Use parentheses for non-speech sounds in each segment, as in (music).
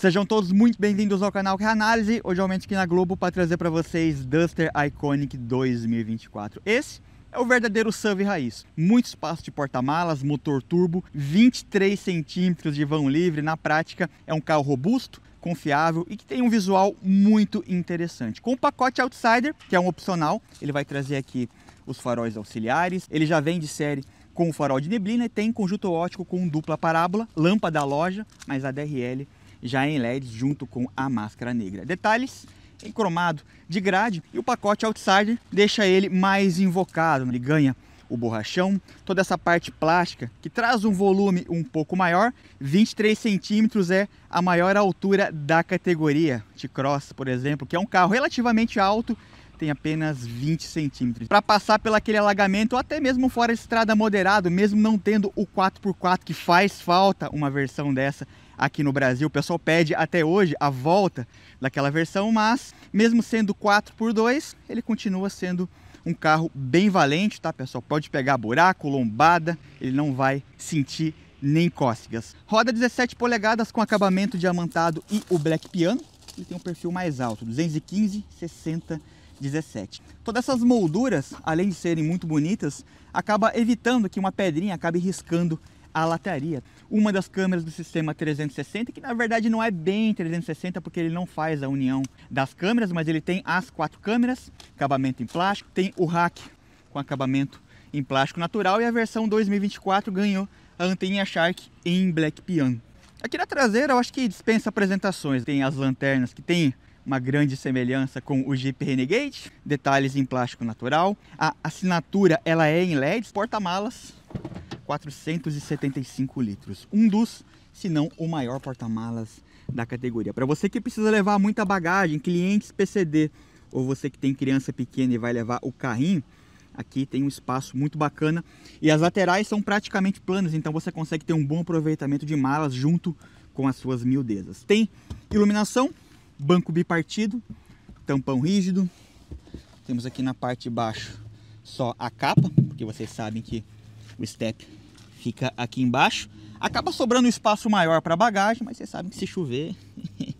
Sejam todos muito bem-vindos ao canal Que Análise. Hoje aumento aqui na Globo para trazer para vocês Duster Iconic 2024. Esse é o verdadeiro SUV raiz. Muito espaço de porta-malas, motor turbo, 23 centímetros de vão livre. Na prática, é um carro robusto, confiável e que tem um visual muito interessante. Com o pacote Outsider, que é um opcional, ele vai trazer aqui os faróis auxiliares. Ele já vem de série com o farol de neblina e tem conjunto ótico com dupla parábola, lâmpada loja, mas a DRL já em LED junto com a máscara negra. Detalhes em cromado de grade e o pacote Outsider deixa ele mais invocado, né? ele ganha o borrachão, toda essa parte plástica que traz um volume um pouco maior, 23 centímetros é a maior altura da categoria T-Cross, por exemplo, que é um carro relativamente alto, tem apenas 20 centímetros. Para passar pelo aquele alagamento, ou até mesmo fora de estrada moderado, mesmo não tendo o 4x4 que faz falta uma versão dessa aqui no Brasil. O pessoal pede até hoje a volta daquela versão, mas mesmo sendo 4x2, ele continua sendo um carro bem valente, tá pessoal? Pode pegar buraco, lombada, ele não vai sentir nem cócegas. Roda 17 polegadas com acabamento diamantado e o black piano. Ele tem um perfil mais alto, 215, 60 17. Todas essas molduras, além de serem muito bonitas, acaba evitando que uma pedrinha acabe riscando a lataria. Uma das câmeras do sistema 360, que na verdade não é bem 360 porque ele não faz a união das câmeras, mas ele tem as quatro câmeras, acabamento em plástico, tem o rack com acabamento em plástico natural e a versão 2024 ganhou a anteninha Shark em Black Piano. Aqui na traseira eu acho que dispensa apresentações, tem as lanternas que tem uma grande semelhança com o Jeep Renegade, detalhes em plástico natural, a assinatura ela é em LEDs, porta-malas 475 litros. Um dos, se não o maior porta-malas da categoria. Para você que precisa levar muita bagagem, clientes PCD, ou você que tem criança pequena e vai levar o carrinho, aqui tem um espaço muito bacana. E as laterais são praticamente planas, então você consegue ter um bom aproveitamento de malas junto com as suas miudezas. Tem iluminação, banco bipartido, tampão rígido. Temos aqui na parte de baixo só a capa, porque vocês sabem que o step fica aqui embaixo. Acaba sobrando um espaço maior para bagagem, mas vocês sabem que se chover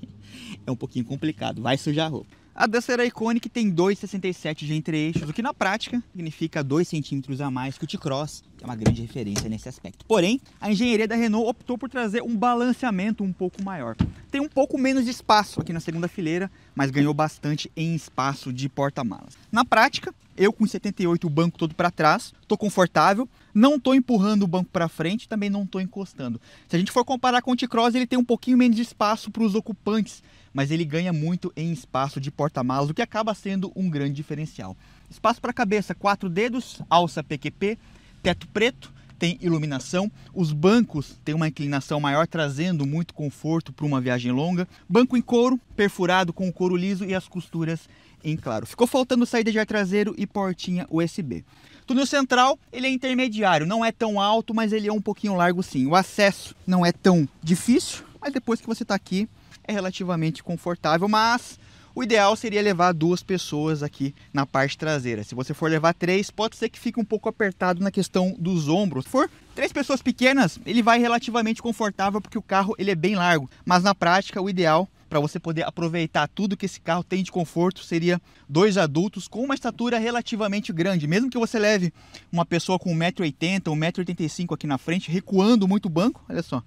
(laughs) é um pouquinho complicado, vai sujar a roupa. A Duster é Iconic tem 2,67 de entre-eixos, o que na prática significa 2 centímetros a mais que o T-Cross, que é uma grande referência nesse aspecto. Porém, a engenharia da Renault optou por trazer um balanceamento um pouco maior. Tem um pouco menos de espaço aqui na segunda fileira, mas ganhou bastante em espaço de porta-malas. Na prática, eu com 78 o banco todo para trás, estou confortável, não estou empurrando o banco para frente, também não estou encostando. Se a gente for comparar com o T-Cross, ele tem um pouquinho menos de espaço para os ocupantes, mas ele ganha muito em espaço de porta-malas, o que acaba sendo um grande diferencial. Espaço para cabeça, quatro dedos, alça PQP, teto preto, tem iluminação, os bancos têm uma inclinação maior, trazendo muito conforto para uma viagem longa. Banco em couro, perfurado com couro liso e as costuras em claro. Ficou faltando saída de ar traseiro e portinha USB. Túnel central, ele é intermediário, não é tão alto, mas ele é um pouquinho largo sim. O acesso não é tão difícil, mas depois que você está aqui, é relativamente confortável, mas o ideal seria levar duas pessoas aqui na parte traseira. Se você for levar três, pode ser que fique um pouco apertado na questão dos ombros. Se for três pessoas pequenas, ele vai relativamente confortável porque o carro ele é bem largo. Mas na prática, o ideal para você poder aproveitar tudo que esse carro tem de conforto, seria dois adultos com uma estatura relativamente grande. Mesmo que você leve uma pessoa com 1,80m, 1,85m aqui na frente, recuando muito o banco, olha só,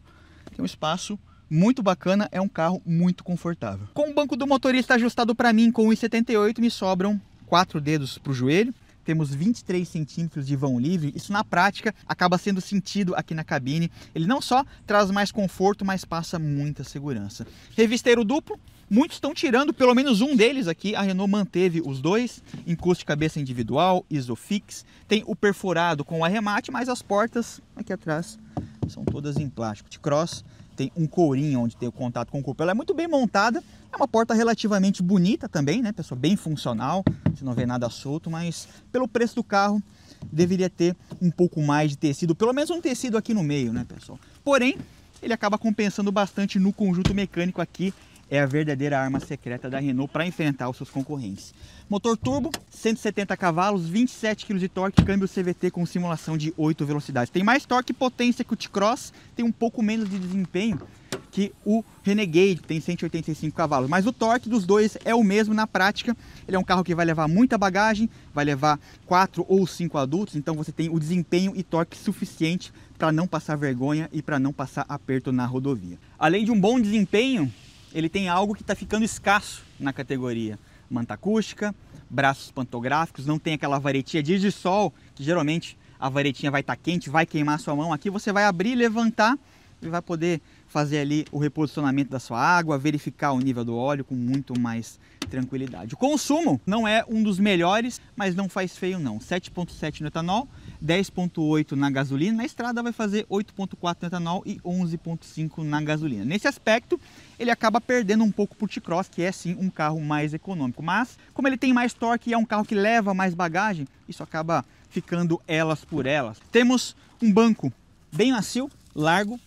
tem um espaço muito bacana, é um carro muito confortável. Com o banco do motorista ajustado para mim com 1,78m, me sobram quatro dedos para o joelho, temos 23 centímetros de vão livre, isso na prática acaba sendo sentido aqui na cabine. Ele não só traz mais conforto, mas passa muita segurança. Revisteiro duplo, Muitos estão tirando pelo menos um deles aqui. A Renault manteve os dois em custo de cabeça individual, Isofix. Tem o perfurado com arremate, mas as portas aqui atrás são todas em plástico. De cross tem um courinho onde tem o contato com o corpo. Ela é muito bem montada. É uma porta relativamente bonita também, né, pessoal? Bem funcional. Você não vê nada solto, mas pelo preço do carro deveria ter um pouco mais de tecido, pelo menos um tecido aqui no meio, né, pessoal? Porém, ele acaba compensando bastante no conjunto mecânico aqui é a verdadeira arma secreta da Renault para enfrentar os seus concorrentes. Motor turbo, 170 cavalos, 27 kg de torque, câmbio CVT com simulação de 8 velocidades. Tem mais torque e potência que o T-Cross, tem um pouco menos de desempenho que o Renegade, que tem 185 cavalos. Mas o torque dos dois é o mesmo na prática. Ele é um carro que vai levar muita bagagem, vai levar 4 ou 5 adultos, então você tem o desempenho e torque suficiente para não passar vergonha e para não passar aperto na rodovia. Além de um bom desempenho, ele tem algo que está ficando escasso na categoria. Manta acústica, braços pantográficos, não tem aquela varetinha dias de sol, que geralmente a varetinha vai estar tá quente, vai queimar sua mão. Aqui você vai abrir, levantar e vai poder fazer ali o reposicionamento da sua água, verificar o nível do óleo com muito mais tranquilidade. O consumo não é um dos melhores, mas não faz feio não. 7.7 no etanol, 10.8 na gasolina, na estrada vai fazer 8.4 no etanol e 11.5 na gasolina. Nesse aspecto, ele acaba perdendo um pouco por o T-Cross, que é sim um carro mais econômico, mas como ele tem mais torque e é um carro que leva mais bagagem, isso acaba ficando elas por elas. Temos um banco bem macio, largo,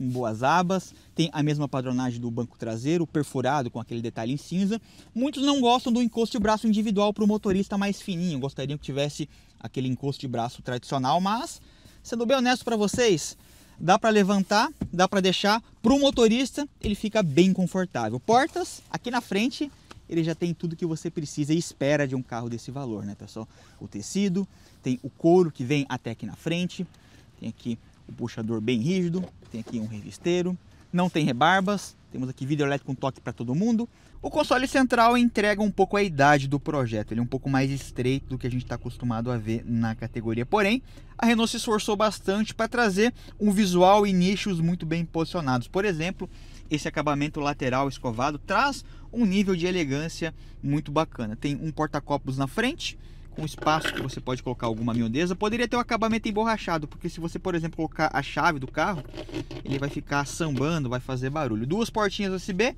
com boas abas, tem a mesma padronagem do banco traseiro, perfurado com aquele detalhe em cinza. Muitos não gostam do encosto de braço individual para o motorista mais fininho, gostariam que tivesse aquele encosto de braço tradicional, mas sendo bem honesto para vocês, dá para levantar, dá para deixar para o motorista, ele fica bem confortável. Portas aqui na frente, ele já tem tudo que você precisa e espera de um carro desse valor, né, pessoal? O tecido, tem o couro que vem até aqui na frente, tem aqui o puxador bem rígido, tem aqui um revisteiro, não tem rebarbas, temos aqui vidro elétrico com toque para todo mundo. O console central entrega um pouco a idade do projeto, ele é um pouco mais estreito do que a gente está acostumado a ver na categoria. Porém, a Renault se esforçou bastante para trazer um visual e nichos muito bem posicionados. Por exemplo, esse acabamento lateral escovado traz um nível de elegância muito bacana. Tem um porta-copos na frente, com espaço que você pode colocar alguma miudeza, poderia ter um acabamento emborrachado, porque se você, por exemplo, colocar a chave do carro, ele vai ficar sambando, vai fazer barulho. Duas portinhas USB,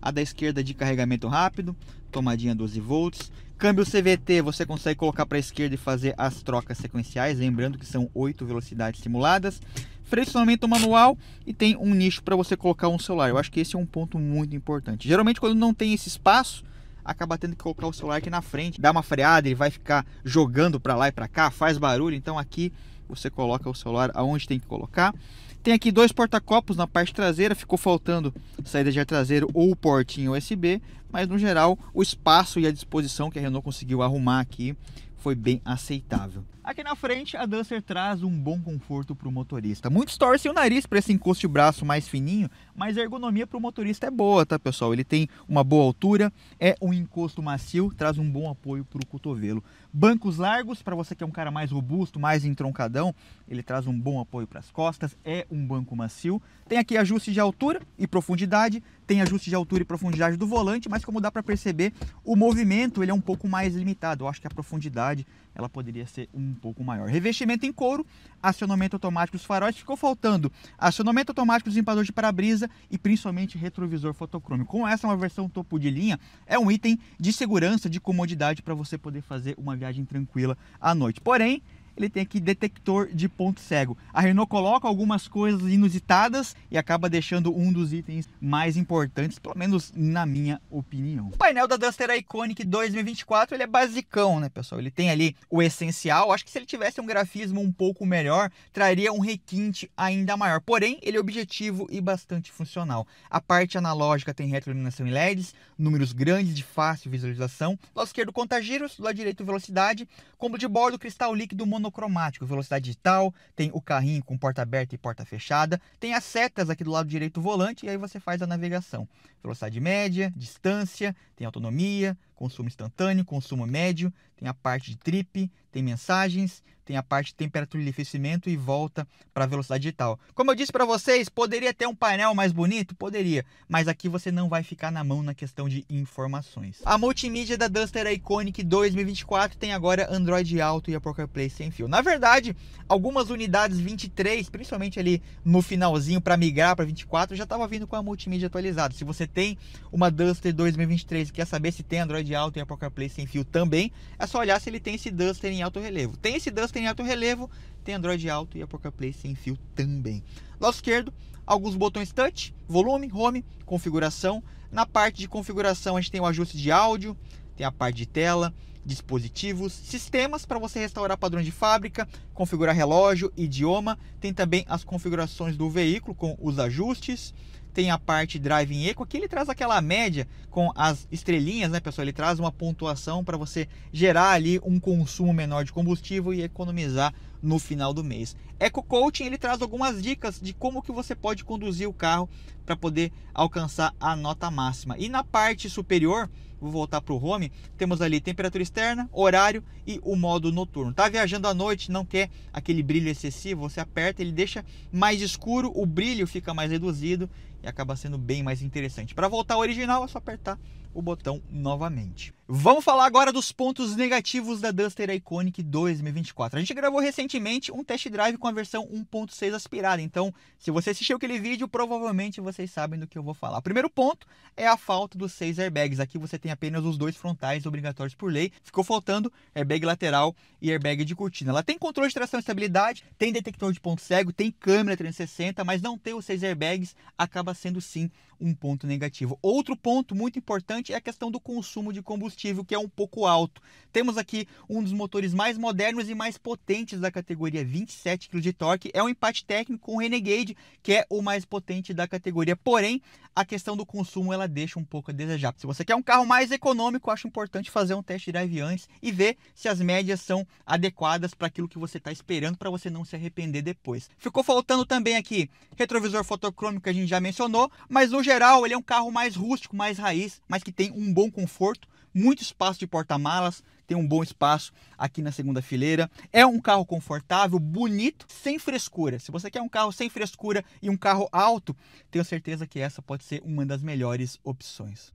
a da esquerda de carregamento rápido, tomadinha 12 volts, câmbio CVT, você consegue colocar para a esquerda e fazer as trocas sequenciais, lembrando que são 8 velocidades simuladas, frecionamento manual e tem um nicho para você colocar um celular. Eu acho que esse é um ponto muito importante. Geralmente quando não tem esse espaço, acaba tendo que colocar o celular aqui na frente, dá uma freada, ele vai ficar jogando para lá e para cá, faz barulho. Então aqui você coloca o celular aonde tem que colocar. Tem aqui dois porta-copos na parte traseira, ficou faltando saída de ar traseiro ou portinho USB, mas no geral o espaço e a disposição que a Renault conseguiu arrumar aqui foi bem aceitável. Aqui na frente, a Dancer traz um bom conforto para o motorista. Muitos torcem o nariz para esse encosto de braço mais fininho, mas a ergonomia para o motorista é boa, tá pessoal? Ele tem uma boa altura, é um encosto macio, traz um bom apoio para o cotovelo. Bancos largos, para você que é um cara mais robusto, mais entroncadão, ele traz um bom apoio para as costas, é um banco macio. Tem aqui ajuste de altura e profundidade, tem ajuste de altura e profundidade do volante, mas como dá para perceber, o movimento ele é um pouco mais limitado. Eu acho que a profundidade ela poderia ser um pouco maior. Revestimento em couro, acionamento automático dos faróis, ficou faltando acionamento automático dos limpadores de para-brisa, e principalmente retrovisor fotocrômico. Com essa uma versão topo de linha, é um item de segurança, de comodidade para você poder fazer uma viagem tranquila à noite. Porém, ele tem aqui detector de ponto cego. A Renault coloca algumas coisas inusitadas e acaba deixando um dos itens mais importantes, pelo menos na minha opinião. O painel da Duster Iconic 2024, ele é basicão, né, pessoal? Ele tem ali o essencial. Acho que se ele tivesse um grafismo um pouco melhor, traria um requinte ainda maior. Porém, ele é objetivo e bastante funcional. A parte analógica tem retroiluminação em LEDs, números grandes de fácil visualização. lado esquerdo, conta giros, lado direito, velocidade. Combo de bordo, cristal líquido, mono monocromático, velocidade digital, tem o carrinho com porta aberta e porta fechada, tem as setas aqui do lado direito do volante e aí você faz a navegação. Velocidade média, distância, tem autonomia, consumo instantâneo, consumo médio, tem a parte de trip, tem mensagens, tem a parte de temperatura de aquecimento e volta para a velocidade digital. Como eu disse para vocês, poderia ter um painel mais bonito? Poderia, mas aqui você não vai ficar na mão na questão de informações. A multimídia da Duster é Iconic 2024 tem agora Android Auto e a PokerPlay sem fio. Na verdade, algumas unidades 23, principalmente ali no finalzinho para migrar para 24, já estava vindo com a multimídia atualizada. Se você tem uma Duster 2023 e quer saber se tem Android de alto em play sem fio também. É só olhar se ele tem esse Duster em alto relevo. Tem esse Duster em alto relevo, tem Android alto e a play sem fio também. Lado esquerdo, alguns botões touch, volume, home, configuração. Na parte de configuração a gente tem o ajuste de áudio, tem a parte de tela, dispositivos, sistemas para você restaurar padrões de fábrica, configurar relógio, idioma, tem também as configurações do veículo com os ajustes, tem a parte Drive em Eco, aqui ele traz aquela média com as estrelinhas, né, pessoal? Ele traz uma pontuação para você gerar ali um consumo menor de combustível e economizar no final do mês. Eco Coaching ele traz algumas dicas de como que você pode conduzir o carro para poder alcançar a nota máxima. E na parte superior, vou voltar para o home, temos ali temperatura externa, horário e o modo noturno. Tá viajando à noite, não quer aquele brilho excessivo, você aperta, ele deixa mais escuro, o brilho fica mais reduzido e acaba sendo bem mais interessante. Para voltar ao original é só apertar o botão novamente. Vamos falar agora dos pontos negativos da Duster Iconic 2024. A gente gravou recentemente um test drive com a versão 1.6 aspirada, então se você assistiu aquele vídeo, provavelmente vocês sabem do que eu vou falar. O primeiro ponto é a falta dos seis airbags. Aqui você tem apenas os dois frontais obrigatórios por lei. Ficou faltando airbag lateral e airbag de cortina. Ela tem controle de tração e estabilidade, tem detector de ponto cego, tem câmera 360, mas não ter os seis airbags acaba sendo sim um ponto negativo. Outro ponto muito importante importante é a questão do consumo de combustível, que é um pouco alto. Temos aqui um dos motores mais modernos e mais potentes da categoria 27 kg de torque. É um empate técnico com o Renegade, que é o mais potente da categoria. Porém, a questão do consumo ela deixa um pouco a desejar. Se você quer um carro mais econômico, acho importante fazer um test drive antes e ver se as médias são adequadas para aquilo que você está esperando para você não se arrepender depois. Ficou faltando também aqui retrovisor fotocrômico que a gente já mencionou, mas no geral ele é um carro mais rústico, mais raiz, mas que que tem um bom conforto, muito espaço de porta-malas, tem um bom espaço aqui na segunda fileira. É um carro confortável, bonito, sem frescura. Se você quer um carro sem frescura e um carro alto, tenho certeza que essa pode ser uma das melhores opções.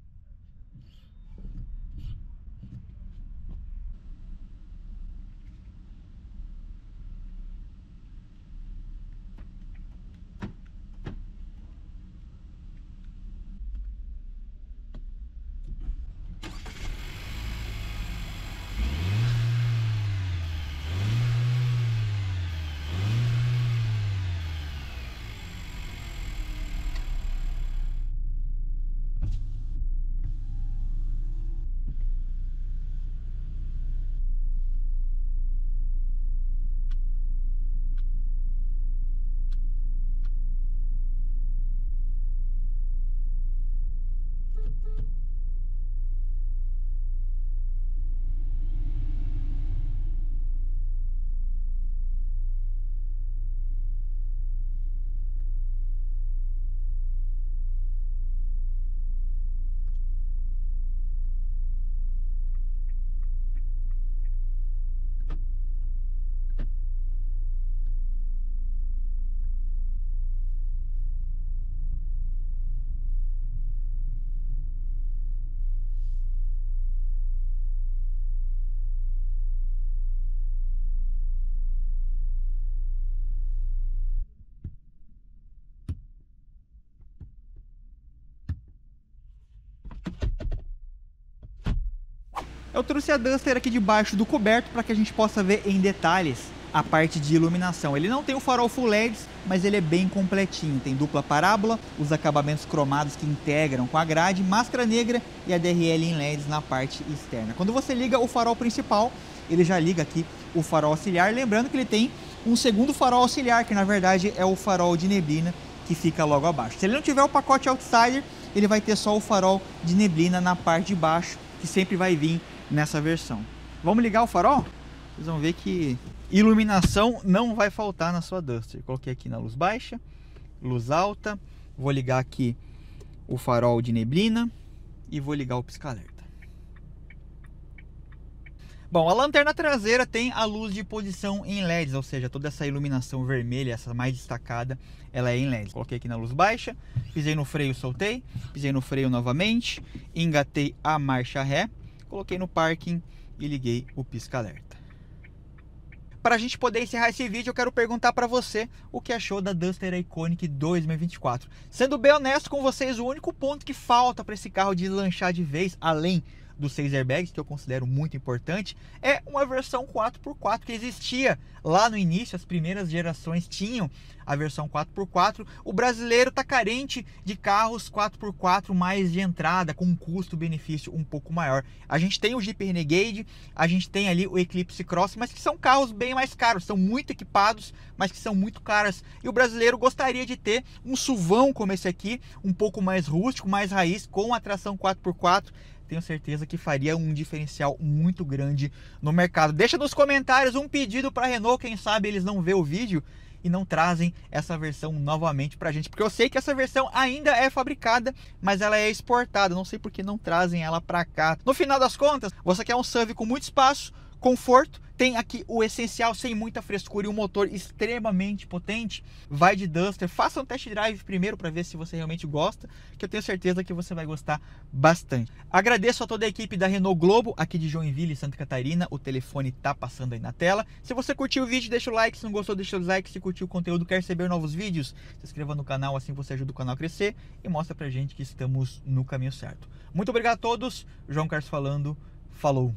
Eu trouxe a Duster aqui debaixo do coberto para que a gente possa ver em detalhes a parte de iluminação. Ele não tem o farol full LEDs, mas ele é bem completinho. Tem dupla parábola, os acabamentos cromados que integram com a grade, máscara negra e a DRL em LEDs na parte externa. Quando você liga o farol principal, ele já liga aqui o farol auxiliar. Lembrando que ele tem um segundo farol auxiliar, que na verdade é o farol de neblina, que fica logo abaixo. Se ele não tiver o pacote Outsider, ele vai ter só o farol de neblina na parte de baixo, que sempre vai vir nessa versão. Vamos ligar o farol? Vocês vão ver que iluminação não vai faltar na sua Duster. Coloquei aqui na luz baixa, luz alta, vou ligar aqui o farol de neblina e vou ligar o pisca-alerta. Bom, a lanterna traseira tem a luz de posição em LEDs, ou seja, toda essa iluminação vermelha, essa mais destacada, ela é em LEDs. Coloquei aqui na luz baixa, pisei no freio, soltei, pisei no freio novamente, engatei a marcha ré, coloquei no parking e liguei o pisca-alerta. Para a gente poder encerrar esse vídeo, eu quero perguntar para você o que achou da Duster Iconic 2024. Sendo bem honesto com vocês, o único ponto que falta para esse carro deslanchar de vez, além do 6 airbags, que eu considero muito importante, é uma versão 4x4 que existia lá no início, as primeiras gerações tinham a versão 4x4. O brasileiro está carente de carros 4x4 mais de entrada, com um custo-benefício um pouco maior. A gente tem o Jeep Renegade, a gente tem ali o Eclipse Cross, mas que são carros bem mais caros, são muito equipados, mas que são muito caras. E o brasileiro gostaria de ter um SUVão como esse aqui, um pouco mais rústico, mais raiz, com a tração 4x4 tenho certeza que faria um diferencial muito grande no mercado. Deixa nos comentários um pedido para a Renault, quem sabe eles não vê o vídeo e não trazem essa versão novamente para a gente, porque eu sei que essa versão ainda é fabricada, mas ela é exportada, não sei por que não trazem ela para cá. No final das contas, você quer um SUV com muito espaço, conforto tem aqui o essencial sem muita frescura e um motor extremamente potente. Vai de Duster, faça um test drive primeiro para ver se você realmente gosta, que eu tenho certeza que você vai gostar bastante. Agradeço a toda a equipe da Renault Globo, aqui de Joinville, Santa Catarina. O telefone tá passando aí na tela. Se você curtiu o vídeo, deixa o like. Se não gostou, deixa o like. Se curtiu o conteúdo, quer receber novos vídeos, se inscreva no canal, assim você ajuda o canal a crescer e mostra pra gente que estamos no caminho certo. Muito obrigado a todos. João Carlos falando. Falou!